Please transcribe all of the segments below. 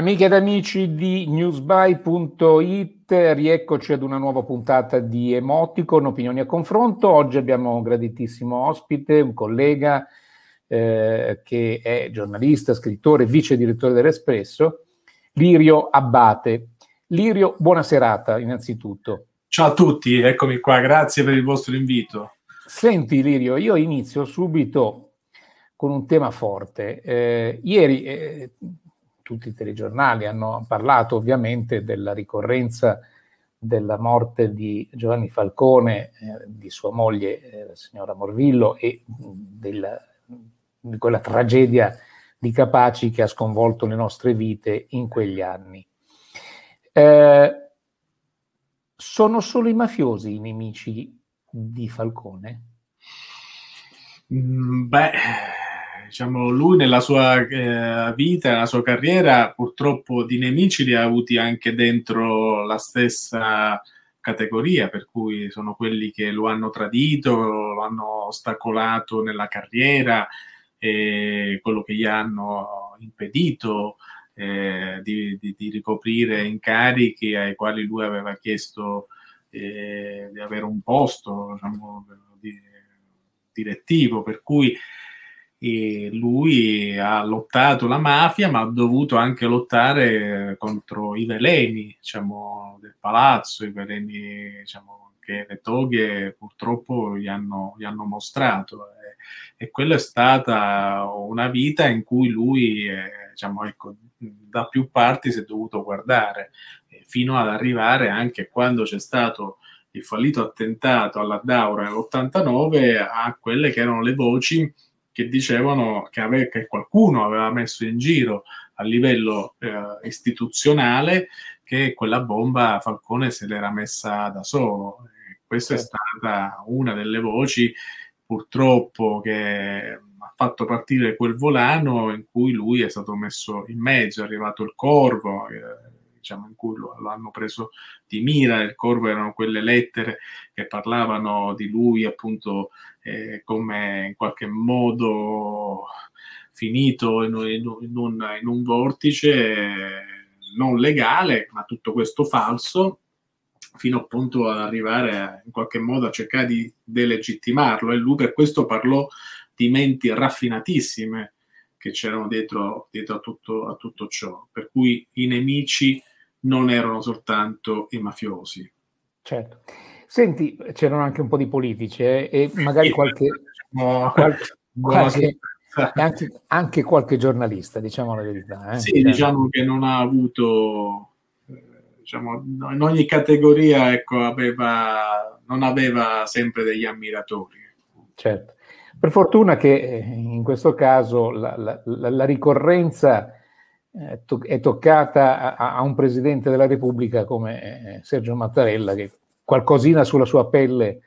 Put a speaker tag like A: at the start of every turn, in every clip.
A: Amiche ed amici di newsby.it, rieccoci ad una nuova puntata di Emoticon, opinioni a confronto. Oggi abbiamo un graditissimo ospite, un collega eh, che è giornalista, scrittore, vice direttore dell'Espresso, Lirio Abbate. Lirio, buona serata innanzitutto. Ciao a
B: tutti, eccomi qua, grazie per il vostro invito.
A: Senti Lirio, io inizio subito con un tema forte. Eh, ieri eh, tutti i telegiornali hanno parlato ovviamente della ricorrenza della morte di Giovanni Falcone, eh, di sua moglie, eh, la signora Morvillo, e della, di quella tragedia di Capaci che ha sconvolto le nostre vite in quegli anni. Eh, sono solo i mafiosi i nemici di Falcone? Mm,
B: beh, diciamo, lui nella sua eh, vita, nella sua carriera, purtroppo di nemici li ha avuti anche dentro la stessa categoria, per cui sono quelli che lo hanno tradito, lo hanno ostacolato nella carriera, e quello che gli hanno impedito eh, di, di, di, ricoprire incarichi ai quali lui aveva chiesto eh, di avere un posto diciamo, di, direttivo, per cui e lui ha lottato la mafia, ma ha dovuto anche lottare contro i veleni diciamo, del palazzo, i veleni diciamo, che le toghe purtroppo gli hanno, gli hanno mostrato. E, e, quella è stata una vita in cui lui, eh, diciamo, ecco, da più parti si è dovuto guardare, fino ad arrivare anche quando c'è stato il fallito attentato alla Daura nell'89 a quelle che erano le voci che dicevano che, ave- che qualcuno aveva messo in giro a livello eh, istituzionale che quella bomba Falcone se l'era messa da solo. E questa certo. è stata una delle voci purtroppo che ha fatto partire quel volano in cui lui è stato messo in mezzo, è arrivato il corvo, eh, diciamo, in cui lo, lo, hanno preso di mira. Il corvo erano quelle lettere che parlavano di lui appunto eh, come in qualche modo finito in, in, in, un, in un, vortice eh, non legale, ma tutto questo falso fino appunto ad arrivare a, in qualche modo a cercare di delegittimarlo e lui per questo parlò di menti raffinatissime che c'erano dietro, dietro a, tutto, a, tutto, ciò. Per cui i nemici non erano soltanto i mafiosi.
A: Certo. Senti, c'erano anche un po' di politici eh, e magari qualche, no, certo, diciamo, qualche, qualche anche, anche, qualche giornalista, diciamo la verità. Eh. Sì, diciamo
B: che non ha avuto, eh, diciamo, in ogni categoria ecco, aveva, non aveva sempre degli ammiratori.
A: Certo. Per fortuna che eh, in questo caso la, la, la, la ricorrenza è toccata a-, a-, un presidente della Repubblica come eh, eh, Sergio Mattarella, che qualcosina sulla sua pelle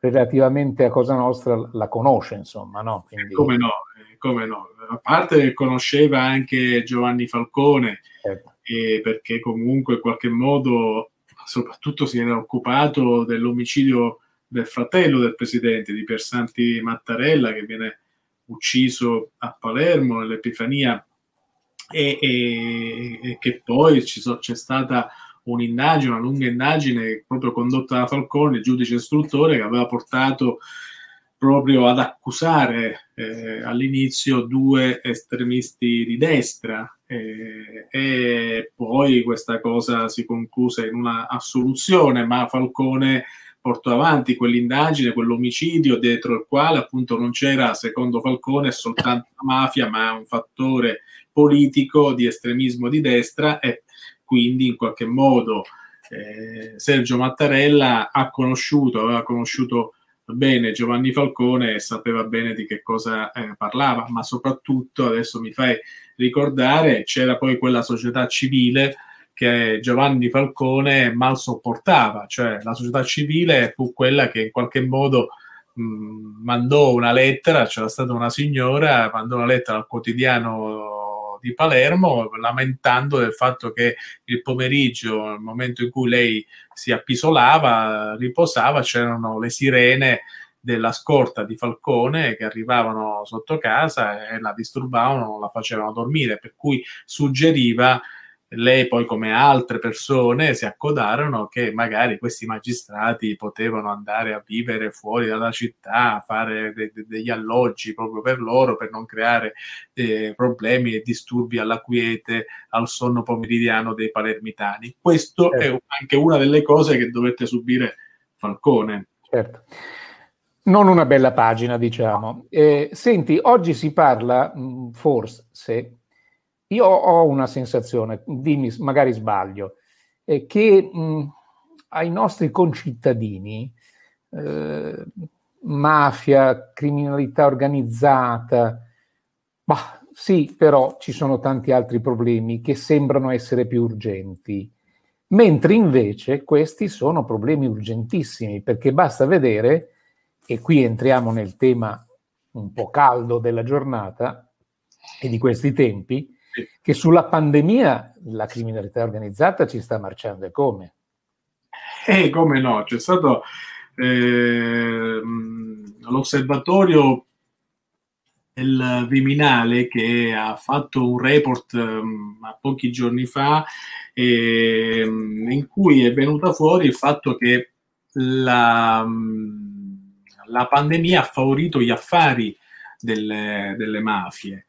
A: relativamente a Cosa Nostra la conosce, insomma, no?
B: Quindi... Come no, eh, come no. A parte conosceva anche Giovanni Falcone, certo. perché comunque in qualche modo soprattutto si era occupato dell'omicidio del fratello del presidente, di Persanti Mattarella, che viene ucciso a Palermo nell'Epifania e, e, e che poi so, c'è stata un'indagine, una lunga indagine proprio condotta da Falcone, il giudice istruttore, che aveva portato proprio ad accusare eh, all'inizio due estremisti di destra eh, e poi questa cosa si concluse in una assoluzione, ma Falcone portò avanti quell'indagine, quell'omicidio dietro il quale appunto non c'era, secondo Falcone, soltanto la mafia, ma un fattore politico di estremismo di destra e quindi in qualche modo eh, Sergio Mattarella ha conosciuto, aveva conosciuto bene Giovanni Falcone e sapeva bene di che cosa eh, parlava, ma soprattutto adesso mi fai ricordare c'era poi quella società civile che Giovanni Falcone mal sopportava, cioè la società civile fu quella che in qualche modo mh, mm, mandò una lettera, c'era stata una signora, mandò una lettera al quotidiano di Palermo lamentando del fatto che il pomeriggio, nel momento in cui lei si appisolava, riposava, c'erano le sirene della scorta di Falcone che arrivavano sotto casa e la disturbavano, la facevano dormire, per cui suggeriva lei poi come altre persone si accodarono che magari questi magistrati potevano andare a vivere fuori dalla città, fare de- de- degli alloggi proprio per loro, per non creare eh, problemi e disturbi alla quiete, al sonno pomeridiano dei palermitani. Questo certo. è anche una delle cose che dovette subire
A: Falcone. Certo. Non una bella pagina, diciamo. Eh, senti, oggi si parla, mm, forse, io ho una sensazione, dimmi, magari sbaglio, eh, che mh, ai nostri concittadini eh, mafia, criminalità organizzata, bah, sì, però ci sono tanti altri problemi che sembrano essere più urgenti, mentre invece questi sono problemi urgentissimi, perché basta vedere, e qui entriamo nel tema un po' caldo della giornata e di questi tempi, che sulla pandemia la criminalità organizzata ci sta marciando e come?
B: E eh, come no, c'è stato eh, l'osservatorio del Viminale che ha fatto un report eh, pochi giorni fa eh, in cui è venuta fuori il fatto che la, ehm, la pandemia ha favorito gli affari delle, delle mafie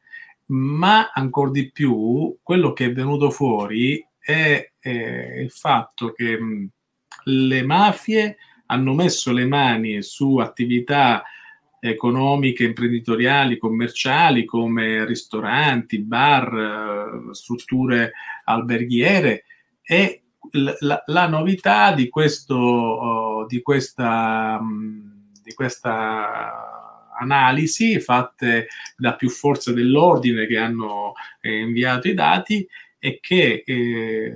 B: ma ancora di più quello che è venuto fuori è, è il fatto che le mafie hanno messo le mani su attività economiche, imprenditoriali, commerciali come ristoranti, bar, strutture alberghiere e la, la novità di, questo, oh, di, questa, di questa analisi fatte da più forze dell'ordine che hanno eh, inviato i dati e che eh,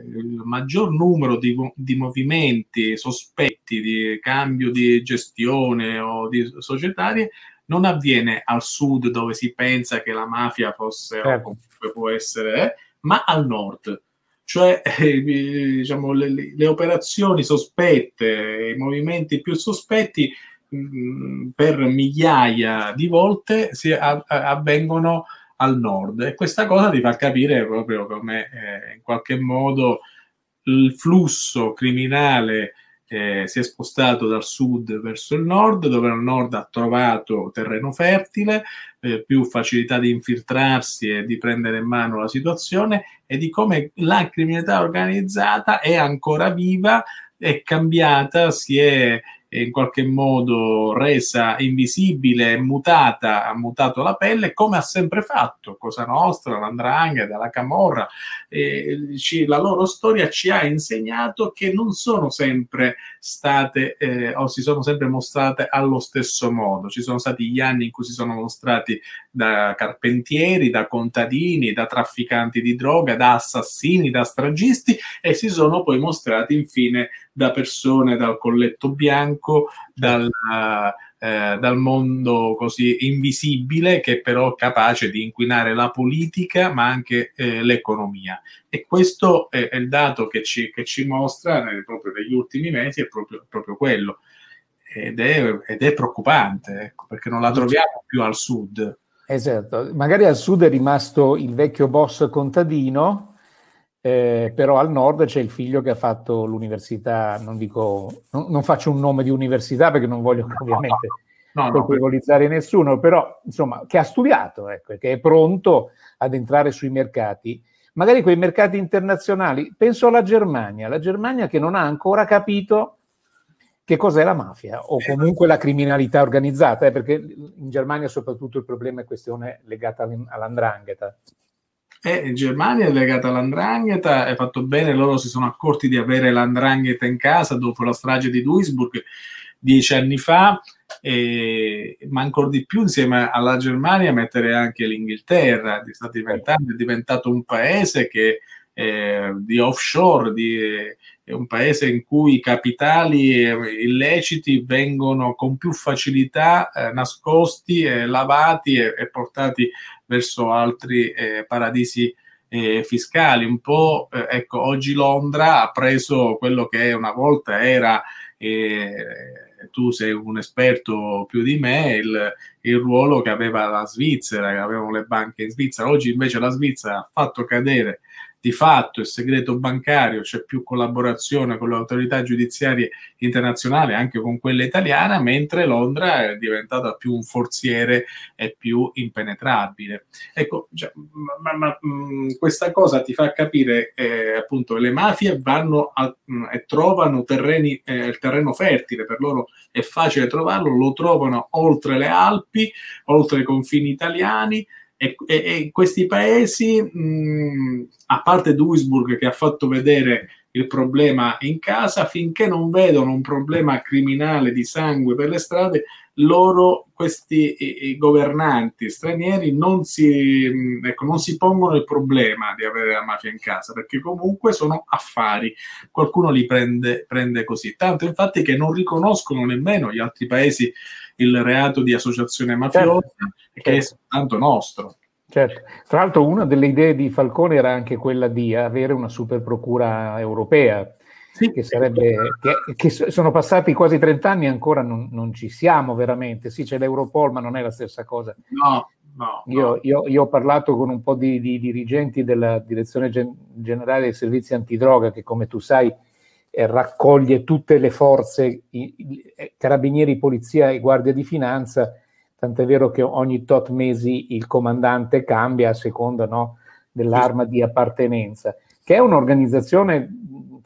B: il maggior numero di, di, movimenti sospetti di cambio di gestione o di societarie non avviene al sud dove si pensa che la mafia fosse certo. o può essere, eh, ma al nord cioè eh, diciamo, le, le, operazioni sospette, i movimenti più sospetti Mm, per migliaia di volte si avvengono al nord e questa cosa ti fa capire proprio come eh, in qualche modo il flusso criminale eh, si è spostato dal sud verso il nord, dove il nord ha trovato terreno fertile, eh, più facilità di infiltrarsi e di prendere in mano la situazione e di come la criminalità organizzata è ancora viva, è cambiata, si è in qualche modo resa invisibile, mutata, ha mutato la pelle, come ha sempre fatto Cosa Nostra, l'Andrangheta, la Camorra, eh, ci, la loro storia ci ha insegnato che non sono sempre state eh, o si sono sempre mostrate allo stesso modo, ci sono stati gli anni in cui si sono mostrati da carpentieri, da contadini, da trafficanti di droga, da assassini, da stragisti e si sono poi mostrati infine da persone dal colletto bianco, dal, eh, dal mondo così invisibile che però è capace di inquinare la politica ma anche eh, l'economia. E questo è, è il dato che ci, che ci mostra nel, proprio negli ultimi mesi, è proprio, proprio quello. Ed è, ed è preoccupante, ecco, perché non la troviamo più al sud.
A: Esatto, magari al sud è rimasto il vecchio boss contadino, eh, però al nord c'è il figlio che ha fatto l'università, non dico, non, non faccio un nome di università perché non voglio ovviamente no, no, colpevolizzare no. nessuno, però insomma che ha studiato, ecco, che è pronto ad entrare sui mercati, magari quei mercati internazionali. Penso alla Germania, la Germania che non ha ancora capito che cos'è la mafia o comunque la criminalità organizzata, eh, perché in Germania soprattutto il problema è questione legata all'andrangheta.
B: E Germania è legata all'andrangheta, è fatto bene, loro si sono accorti di avere l'andrangheta in casa dopo la strage di Duisburg dieci anni fa, e, ma ancora di più insieme alla Germania mettere anche l'Inghilterra, sta diventando, è diventato un paese che eh, di offshore, di, è eh, un paese in cui i capitali eh, illeciti vengono con più facilità eh, nascosti, eh, lavati e, e, portati verso altri paradisi fiscali. Un po', ecco, oggi Londra ha preso quello che una volta era tu sei un esperto più di me, il, il, ruolo che aveva la Svizzera, che avevano le banche in Svizzera. Oggi invece la Svizzera ha fatto cadere di fatto il segreto bancario, c'è più collaborazione con le autorità giudiziarie internazionali, anche con quella italiana, mentre Londra è diventata più un forziere e più impenetrabile. Ecco, cioè, ma, ma, mh, mm, questa cosa ti fa capire eh, appunto le mafie vanno a, mh, mm, e trovano terreni, eh, il terreno fertile, per loro è facile trovarlo, lo trovano oltre le Alpi, oltre i confini italiani e, e, e questi paesi, mh, mm, a parte Duisburg che ha fatto vedere il problema in casa, finché non vedono un problema criminale di sangue per le strade, loro, questi i, i governanti stranieri, non si, ecco, non si pongono il problema di avere la mafia in casa, perché comunque sono affari, qualcuno li prende, prende così. Tanto infatti che non riconoscono nemmeno gli altri paesi il reato di associazione certo. mafiosa, certo. che è certo. soltanto nostro.
A: Certo. Tra l'altro una delle idee di Falcone era anche quella di avere una super procura europea, sì. che, sarebbe, che, che, sono passati quasi 30 anni e ancora non, non, ci siamo veramente. Sì, c'è l'Europol, ma non è la stessa cosa. No, no. no. Io, io, io, ho parlato con un po' di, di dirigenti della Direzione Gen- Generale dei Servizi Antidroga, che come tu sai eh, raccoglie tutte le forze, i, i, eh, carabinieri, polizia e guardia di finanza, tant'è vero che ogni tot mesi il comandante cambia a seconda no, dell'arma di appartenenza, che è un'organizzazione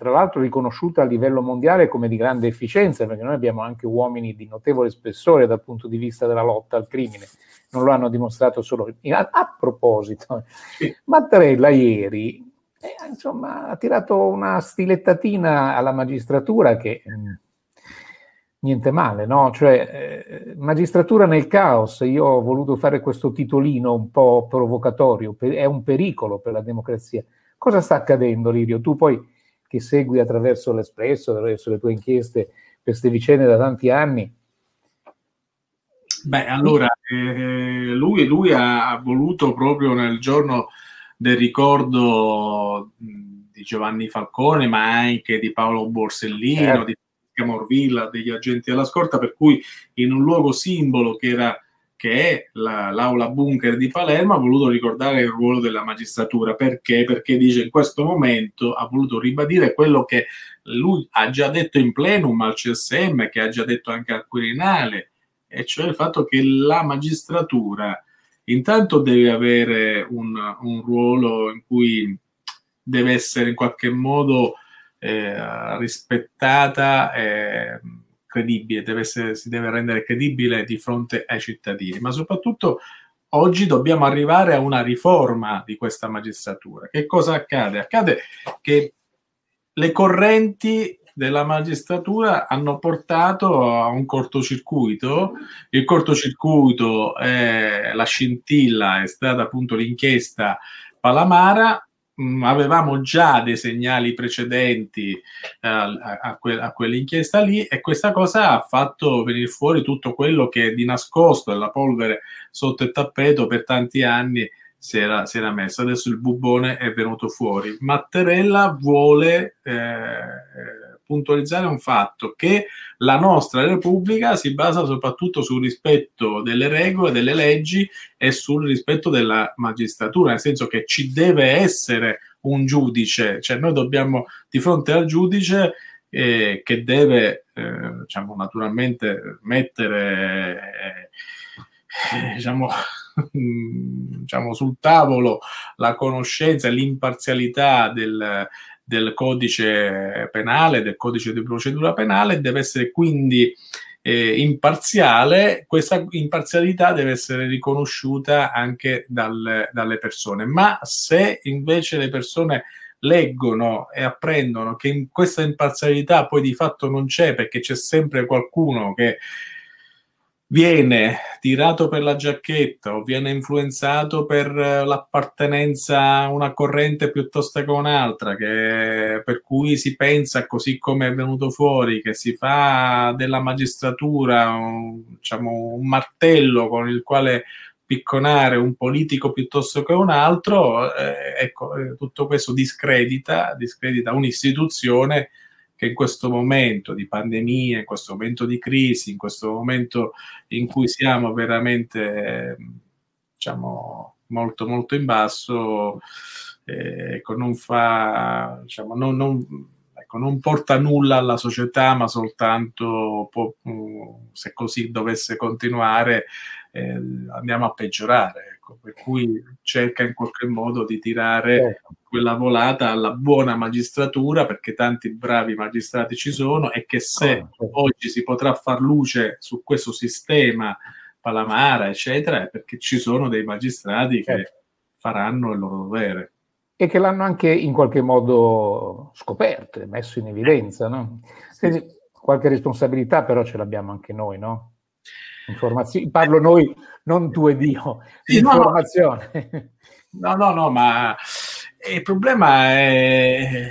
A: tra l'altro riconosciuta a livello mondiale come di grande efficienza, perché noi abbiamo anche uomini di notevole spessore dal punto di vista della lotta al crimine, non lo hanno dimostrato solo. A, a proposito, Mattarella ieri eh, insomma, ha tirato una stilettatina alla magistratura che mm, niente male, no? Cioè, eh, magistratura nel caos, io ho voluto fare questo titolino un po' provocatorio, è un pericolo per la democrazia. Cosa sta accadendo, Lirio? Tu poi che segui attraverso l'Espresso, attraverso le tue inchieste, queste vicende da tanti anni?
B: Beh, allora, eh, lui, lui, ha voluto proprio nel giorno del ricordo di Giovanni Falcone, ma anche di Paolo Borsellino, eh. di Morvilla, degli agenti della scorta, per cui in un luogo simbolo che era che la, l'aula bunker di Palermo ha voluto ricordare il ruolo della magistratura. Perché? Perché dice in questo momento ha voluto ribadire quello che lui ha già detto in plenum al CSM, che ha già detto anche al Quirinale, e cioè il fatto che la magistratura intanto deve avere un, un ruolo in cui deve essere in qualche modo eh, rispettata. Eh, credibile, deve essere, si deve rendere credibile di fronte ai cittadini, ma soprattutto oggi dobbiamo arrivare a una riforma di questa magistratura. Che cosa accade? Accade che le correnti della magistratura hanno portato a un cortocircuito. Il cortocircuito, è, la scintilla è stata appunto l'inchiesta Palamara, Mm, avevamo già dei segnali precedenti eh, a, que- a, quell'inchiesta lì e questa cosa ha fatto venire fuori tutto quello che di nascosto, la polvere sotto il tappeto per tanti anni si era, si era messa. Adesso il bubone è venuto fuori. Mattarella vuole... Eh, puntualizzare un fatto, che la nostra Repubblica si basa soprattutto sul rispetto delle regole, delle leggi e sul rispetto della magistratura, nel senso che ci deve essere un giudice, cioè noi dobbiamo di fronte al giudice eh, che deve, eh, diciamo, naturalmente mettere, eh, eh diciamo, diciamo, sul tavolo la conoscenza e l'imparzialità del, del codice penale, del codice di procedura penale, deve essere quindi eh, imparziale, questa imparzialità deve essere riconosciuta anche dal, dalle persone. Ma se invece le persone leggono e apprendono che in questa imparzialità poi di fatto non c'è perché c'è sempre qualcuno che viene tirato per la giacchetta o viene influenzato per eh, l'appartenenza a una corrente piuttosto che un'altra, che, per cui si pensa, così come è venuto fuori, che si fa della magistratura un, diciamo, un martello con il quale picconare un politico piuttosto che un altro, eh, ecco, eh, tutto questo discredita, discredita un'istituzione che in questo momento di pandemia, in questo momento di crisi, in questo momento in cui siamo veramente, diciamo, molto molto in basso, eh, ecco, non fa, diciamo, non, non, ecco, non porta nulla alla società, ma soltanto può, mm, se così dovesse continuare, eh, andiamo a peggiorare. Ecco. Per cui cerca in qualche modo di tirare certo. quella volata alla buona magistratura, perché tanti bravi magistrati ci sono e che se ah, certo. oggi si potrà far luce su questo sistema Palamara, eccetera, è perché ci sono dei magistrati che certo. faranno il loro dovere
A: e che l'hanno anche in qualche modo scoperto, e messo in evidenza. No? Quindi, qualche responsabilità però ce l'abbiamo anche noi, no? Informazi- parlo noi, non tu e Dio. Informazione.
B: No, no, no, ma il problema è,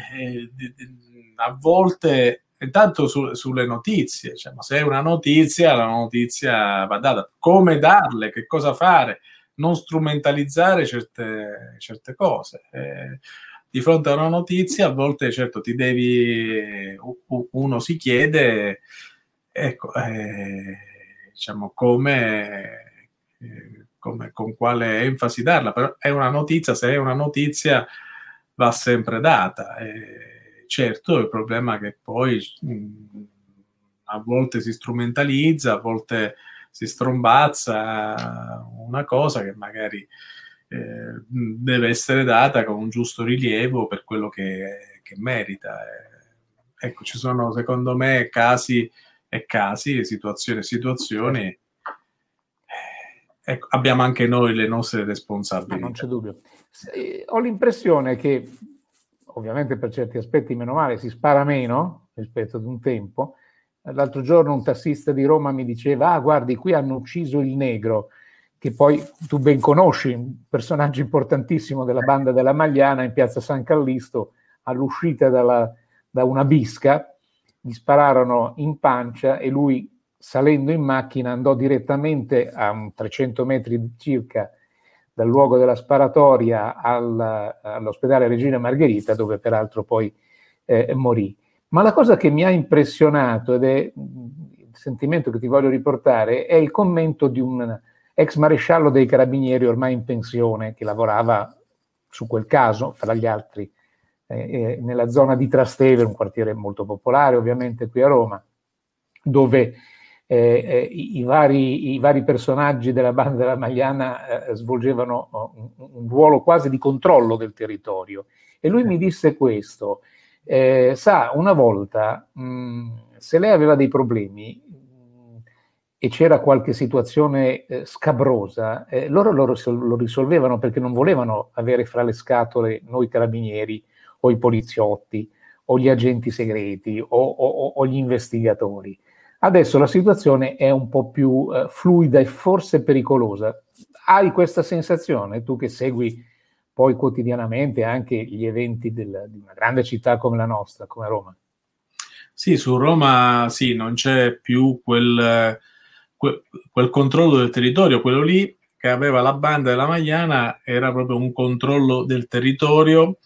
B: a volte intanto su, sulle notizie, cioè, ma se è una notizia, la notizia va data, come darle, che cosa fare, non strumentalizzare certe, certe cose. Eh, di fronte a una notizia, a volte certo ti devi, uno si chiede, ecco, eh, diciamo, come, eh, come, con quale enfasi darla, però è una notizia, se è una notizia va sempre data. E certo, il problema è che poi mh, a volte si strumentalizza, a volte si strombazza una cosa che magari eh, deve essere data con un giusto rilievo per quello che, che merita. ecco, ci sono secondo me casi e casi, situazioni e situazioni. Eh, ecco, abbiamo anche noi le nostre responsabilità. Non
A: c'è dubbio. Ho l'impressione che, ovviamente per certi aspetti, meno male, si spara meno rispetto ad un tempo. L'altro giorno un tassista di Roma mi diceva, ah guardi, qui hanno ucciso il negro, che poi tu ben conosci, un personaggio importantissimo della banda della Magliana in piazza San Callisto, all'uscita dalla, da una bisca, gli spararono in pancia e lui salendo in macchina andò direttamente a 300 metri circa dal luogo della sparatoria al, all'ospedale Regina Margherita dove peraltro poi eh, morì. Ma la cosa che mi ha impressionato ed è il sentimento che ti voglio riportare è il commento di un ex maresciallo dei carabinieri ormai in pensione che lavorava su quel caso, fra gli altri eh, nella zona di Trastevere, un quartiere molto popolare ovviamente qui a Roma, dove eh, eh i, vari, i, vari, personaggi della banda della Magliana eh, svolgevano oh, un, un, ruolo quasi di controllo del territorio. E lui mi disse questo, eh, sa, una volta mh, se lei aveva dei problemi, e c'era qualche situazione eh, scabrosa, eh, loro lo, lo, risolvevano perché non volevano avere fra le scatole noi carabinieri o i poliziotti o gli agenti segreti o, o, o gli investigatori. Adesso la situazione è un po' più eh, fluida e forse pericolosa. Hai questa sensazione, tu che segui poi quotidianamente anche gli eventi del, di una grande città come la nostra, come Roma?
B: Sì, su Roma sì, non c'è più quel, quel, quel controllo del territorio, quello lì che aveva la banda della Magliana era proprio un controllo del territorio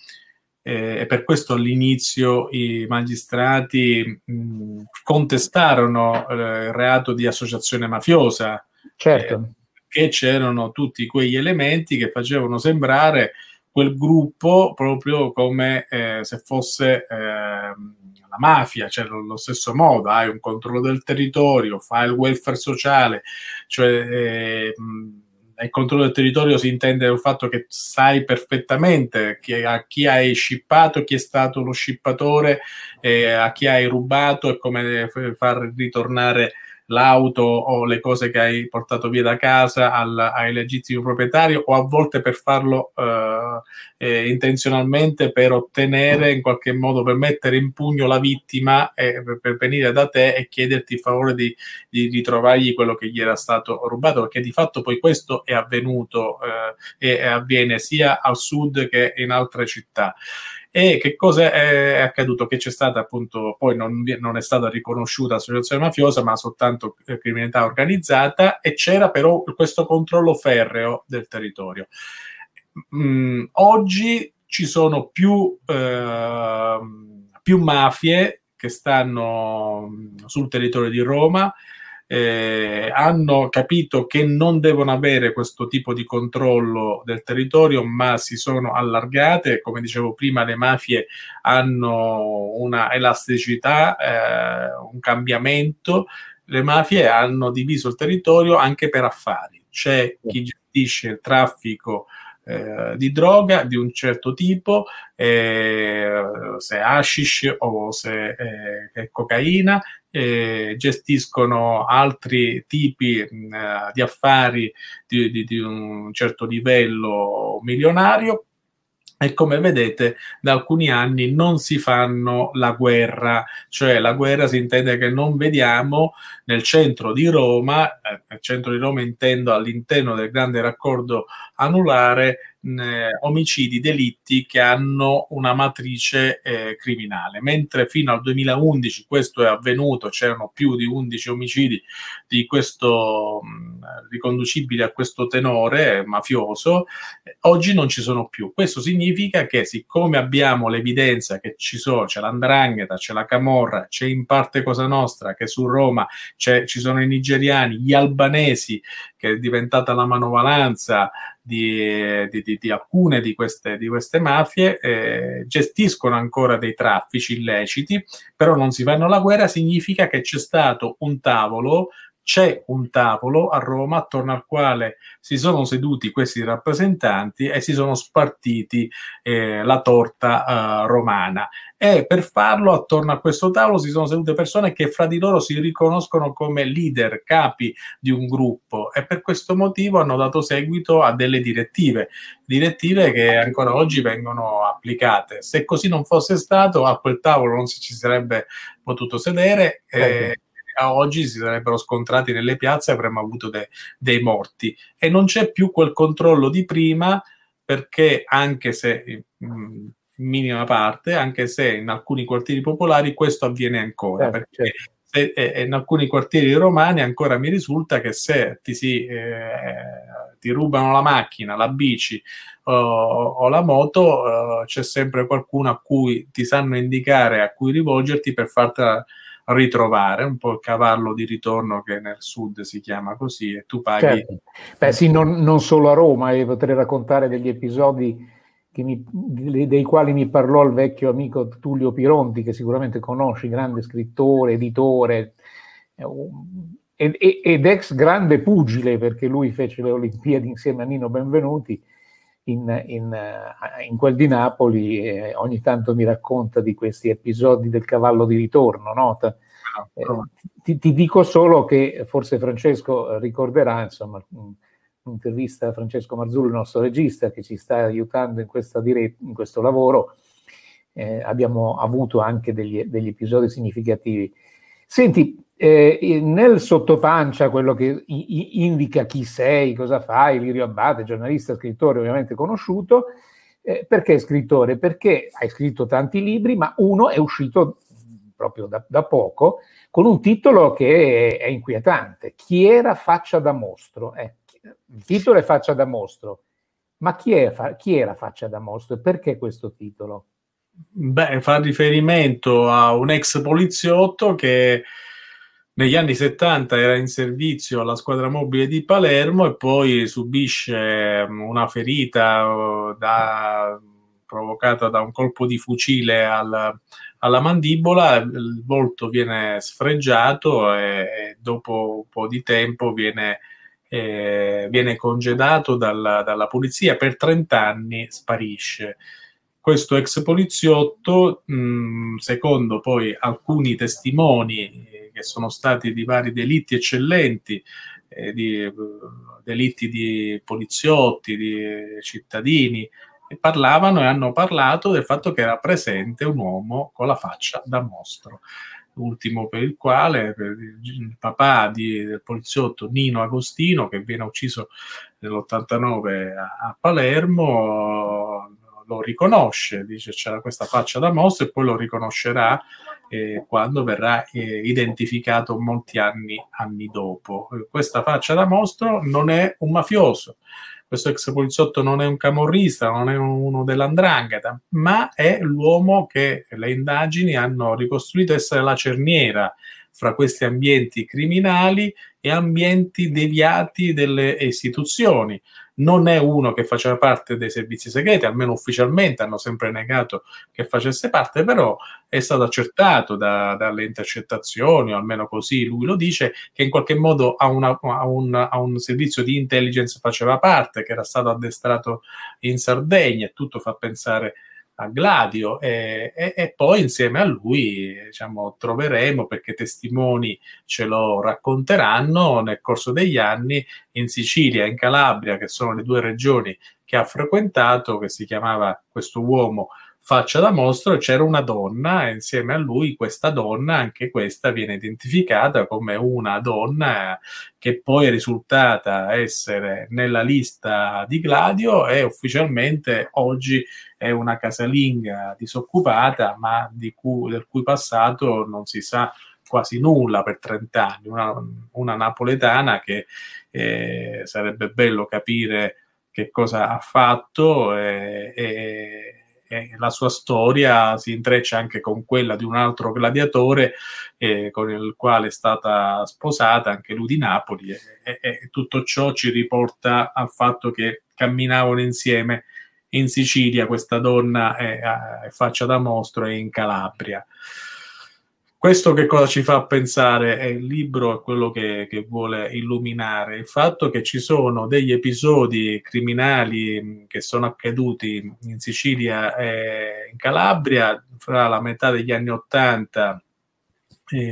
B: eh, e per questo all'inizio i magistrati mh, contestarono eh, il reato di associazione mafiosa.
A: Certo. Eh,
B: e c'erano tutti quegli elementi che facevano sembrare quel gruppo proprio come eh, se fosse ehm, la mafia, cioè lo, stesso modo, hai un controllo del territorio, fai il welfare sociale, cioè eh, mh, il controllo del territorio si intende il fatto che sai perfettamente chi, a chi hai scippato, chi è stato lo scippatore, eh, a chi hai rubato e come far ritornare l'auto o le cose che hai portato via da casa al, ai legittimi proprietari o a volte per farlo eh, eh, intenzionalmente per ottenere in qualche modo, per mettere in pugno la vittima e, per, per, venire da te e chiederti il favore di, di ritrovargli quello che gli era stato rubato, perché di fatto poi questo è avvenuto eh, e avviene sia al sud che in altre città. E che cosa è accaduto? Che c'è stata appunto, poi non, non è stata riconosciuta associazione mafiosa, ma soltanto eh, criminalità organizzata, e c'era però questo controllo ferreo del territorio. Mm, oggi ci sono più, eh, più mafie che stanno mm, sul territorio di Roma, eh, hanno capito che non devono avere questo tipo di controllo del territorio, ma si sono allargate. Come dicevo prima, le mafie hanno una elasticità, eh, un cambiamento. Le mafie hanno diviso il territorio anche per affari. C'è chi gestisce il traffico eh, di droga di un certo tipo, eh, se hashish o se eh, cocaina, eh, gestiscono altri tipi mm, eh, di affari di, di, di un certo livello milionario e come vedete, da alcuni anni non si fanno la guerra, cioè la guerra si intende che non vediamo nel centro di Roma, eh, nel centro di Roma intendo all'interno del grande raccordo anulare, mh, eh, omicidi, delitti che hanno una matrice eh, criminale. Mentre fino al 2011 questo è avvenuto, c'erano più di 11 omicidi di questo, mh, riconducibili a questo tenore mafioso, eh, oggi non ci sono più. Questo significa che siccome abbiamo l'evidenza che ci sono, c'è l'andrangheta, c'è la camorra, c'è in parte Cosa Nostra, che su Roma ci sono i nigeriani, gli albanesi, che è diventata la manovalanza, di, di, di alcune di queste, di queste mafie, eh, gestiscono ancora dei traffici illeciti, però non si fanno la guerra, significa che c'è stato un tavolo c'è un tavolo a Roma attorno al quale si sono seduti questi rappresentanti e si sono spartiti eh, la torta eh, romana. E per farlo attorno a questo tavolo si sono sedute persone che fra di loro si riconoscono come leader, capi di un gruppo e per questo motivo hanno dato seguito a delle direttive, direttive che ancora oggi vengono applicate. Se così non fosse stato, a quel tavolo non si ci sarebbe potuto sedere. Eh, okay a oggi si sarebbero scontrati nelle piazze e avremmo avuto de- dei morti. E non c'è più quel controllo di prima perché anche se in minima parte, anche se in alcuni quartieri popolari questo avviene ancora, certo, perché certo. Se, in alcuni quartieri romani ancora mi risulta che se ti, si, eh, ti rubano la macchina, la bici o, o la moto, eh, c'è sempre qualcuno a cui ti sanno indicare, a cui rivolgerti per fartela ritrovare, un po' il cavallo di ritorno che nel sud si chiama così e tu paghi. Certo.
A: Beh sì, non, non solo a Roma, e eh, potrei raccontare degli episodi mi, dei quali mi parlò il vecchio amico Tullio Pironti, che sicuramente conosci, grande scrittore, editore ed, ed ex grande pugile, perché lui fece le Olimpiadi insieme a Nino Benvenuti in, in, eh, in, quel di Napoli eh, ogni tanto mi racconta di questi episodi del cavallo di ritorno. No? Eh, ti, ti, dico solo che forse Francesco ricorderà, insomma, un'intervista a Francesco Marzullo, il nostro regista, che ci sta aiutando in, diretta, in questo lavoro. Eh, abbiamo avuto anche degli, degli episodi significativi. Senti, eh, nel sottopancia, quello che indica chi sei, cosa fai, Lirio Abbate, giornalista, scrittore ovviamente conosciuto, eh, perché scrittore? Perché hai scritto tanti libri, ma uno è uscito proprio da, da poco con un titolo che è, è, inquietante, Chi era faccia da mostro? Eh, il titolo è faccia da mostro, ma chi, è, fa, chi era faccia da mostro e perché questo titolo?
B: Beh, fa riferimento a un ex poliziotto che negli anni 70 era in servizio alla squadra mobile di Palermo e poi subisce mm, una ferita oh, da, provocata da un colpo di fucile al, alla mandibola, il volto viene sfregiato e, e dopo un po' di tempo viene, eh, viene congedato dalla, dalla polizia, per 30 anni sparisce questo ex poliziotto, mh, mm, secondo poi alcuni testimoni che sono stati di vari delitti eccellenti, eh, di eh, delitti di poliziotti, di cittadini, e parlavano e hanno parlato del fatto che era presente un uomo con la faccia da mostro. Ultimo per il quale il papà di, del poliziotto Nino Agostino, che viene ucciso nell'89 a, a Palermo, lo riconosce, dice c'era questa faccia da mostro e poi lo riconoscerà eh, quando verrà eh, identificato molti anni, anni dopo. Eh, questa faccia da mostro non è un mafioso, questo ex poliziotto non è un camorrista, non è uno dell'andrangheta, ma è l'uomo che le indagini hanno ricostruito essere la cerniera fra questi ambienti criminali e ambienti deviati delle istituzioni. Non è uno che faceva parte dei servizi segreti, almeno ufficialmente hanno sempre negato che facesse parte, però è stato accertato da, dalle intercettazioni, o almeno così lui lo dice, che in qualche modo a, una, a, un, a un servizio di intelligence faceva parte, che era stato addestrato in Sardegna tutto fa pensare a Gladio e, e, e, poi insieme a lui diciamo, troveremo, perché testimoni ce lo racconteranno nel corso degli anni, in Sicilia e in Calabria, che sono le due regioni che ha frequentato, che si chiamava questo uomo faccia da mostro c'era una donna e insieme a lui questa donna, anche questa viene identificata come una donna che poi è risultata essere nella lista di Gladio e ufficialmente oggi è una casalinga disoccupata ma di cui, del cui passato non si sa quasi nulla per 30 anni, una, una napoletana che eh, sarebbe bello capire che cosa ha fatto e, e la sua storia si intreccia anche con quella di un altro gladiatore eh, con il quale è stata sposata anche lui di Napoli e, e, e tutto ciò ci riporta al fatto che camminavano insieme in Sicilia questa donna è, è faccia da mostro e in Calabria. Questo che cosa ci fa pensare? È il libro è quello che, che, vuole illuminare il fatto che ci sono degli episodi criminali mm, che sono accaduti in Sicilia e in Calabria fra la metà degli anni Ottanta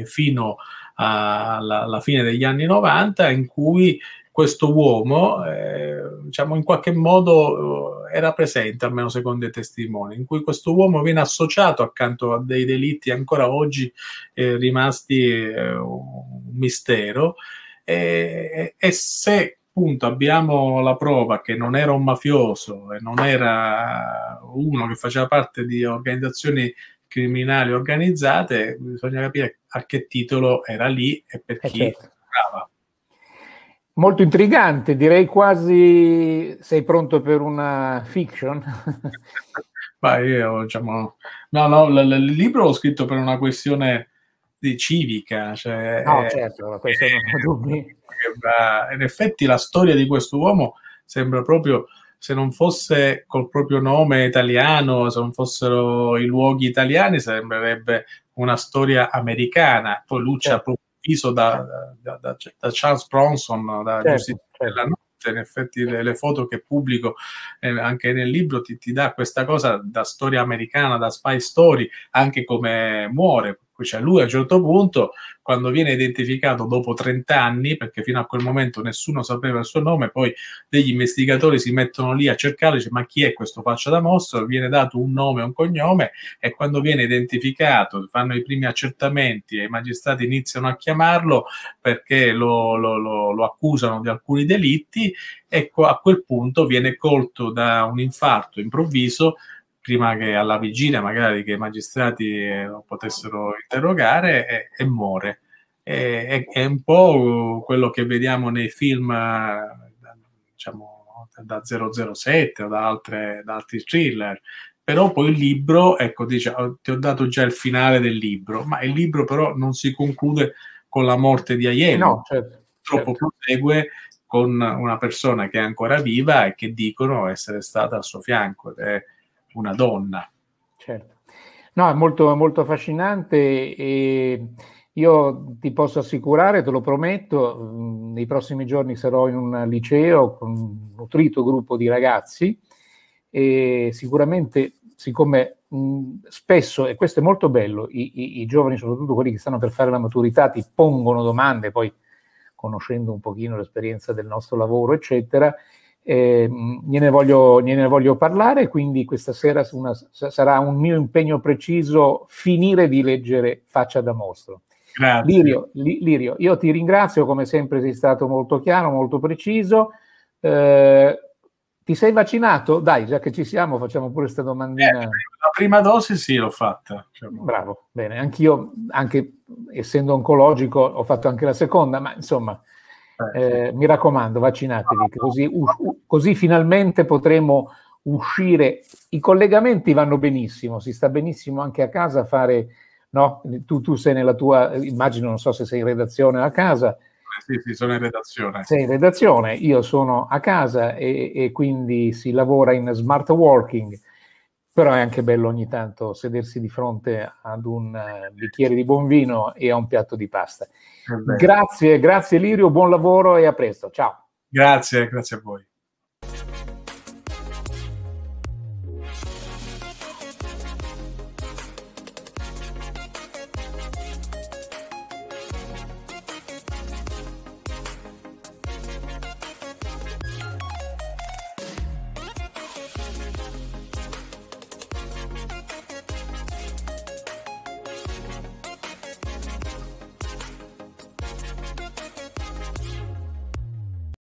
B: fino alla fine degli anni 90 in cui questo uomo, eh, diciamo in qualche modo eh, era presente, almeno secondo i testimoni, in cui questo uomo viene associato accanto a dei delitti ancora oggi eh, rimasti eh, un mistero. E, e se appunto abbiamo la prova che non era un mafioso e non era uno che faceva parte di organizzazioni criminali organizzate, bisogna capire a che titolo era lì e per eh, chi certo. lavorava.
A: Molto intrigante, direi quasi sei pronto per una fiction?
B: Ma io, diciamo, no, no, il, il libro l'ho scritto per una questione civica. Cioè, no, certo, questo non ho dubbi. In effetti la storia di questo uomo sembra proprio, se non fosse col proprio nome italiano, se non fossero i luoghi italiani, sembrerebbe una storia americana. Poi Lucia certo. proprio viso da, da, da, da Charles Bronson, da certo, Giustizia certo. della Notte in effetti le, le, foto che pubblico eh, anche nel libro ti, ti dà questa cosa da storia americana, da spy story, anche come muore, cioè lui a un certo punto, quando viene identificato dopo 30 anni, perché fino a quel momento nessuno sapeva il suo nome, poi degli investigatori si mettono lì a cercare, dice, ma chi è questo faccia da mostro? Viene dato un nome, e un cognome e quando viene identificato fanno i primi accertamenti e i magistrati iniziano a chiamarlo perché lo, lo, lo, lo accusano di alcuni delitti ecco a quel punto viene colto da un infarto improvviso prima che alla vigilia magari che i magistrati eh, lo potessero interrogare e, e muore. E, è, è, un po' quello che vediamo nei film, eh, diciamo, da 007 o da, altre, da altri thriller, però poi il libro, ecco, dice, oh, ti ho dato già il finale del libro, ma il libro però non si conclude con la morte di Aiello, no, certo, purtroppo certo. prosegue con una persona che è ancora viva e che dicono essere stata al suo fianco. Ed è, una donna.
A: Certo. No, è molto, molto affascinante e io ti posso assicurare, te lo prometto, mm, nei prossimi giorni sarò in un liceo con un nutrito gruppo di ragazzi e sicuramente, siccome mh, mm, spesso, e questo è molto bello, i, i, i, giovani, soprattutto quelli che stanno per fare la maturità, ti pongono domande, poi conoscendo un pochino l'esperienza del nostro lavoro, eccetera, eh, gliene, voglio, gliene, voglio, parlare, quindi questa sera una, sarà un mio impegno preciso finire di leggere Faccia da Mostro. Lirio, Lirio io ti ringrazio, come sempre sei stato molto chiaro, molto preciso. Eh, ti sei vaccinato? Dai, già che ci siamo, facciamo pure questa domandina. Eh, la
B: prima dose sì, l'ho fatta. Diciamo.
A: Bravo, bene. Anch'io, anche essendo oncologico, ho fatto anche la seconda, ma insomma, eh, mi raccomando, vaccinatevi, così, u- così finalmente potremo uscire. I collegamenti vanno benissimo, si sta benissimo anche a casa a fare, no? Tu, tu sei nella tua, immagino, non so se sei in redazione a casa.
B: Eh, sì, sì, sono in redazione. Sei
A: in redazione, io sono a casa e, e quindi si lavora in smart working però è anche bello ogni tanto sedersi di fronte ad un eh, bicchiere di buon vino e a un piatto di pasta. Grazie, grazie Lirio, buon lavoro e a presto. Ciao.
B: Grazie, grazie a voi.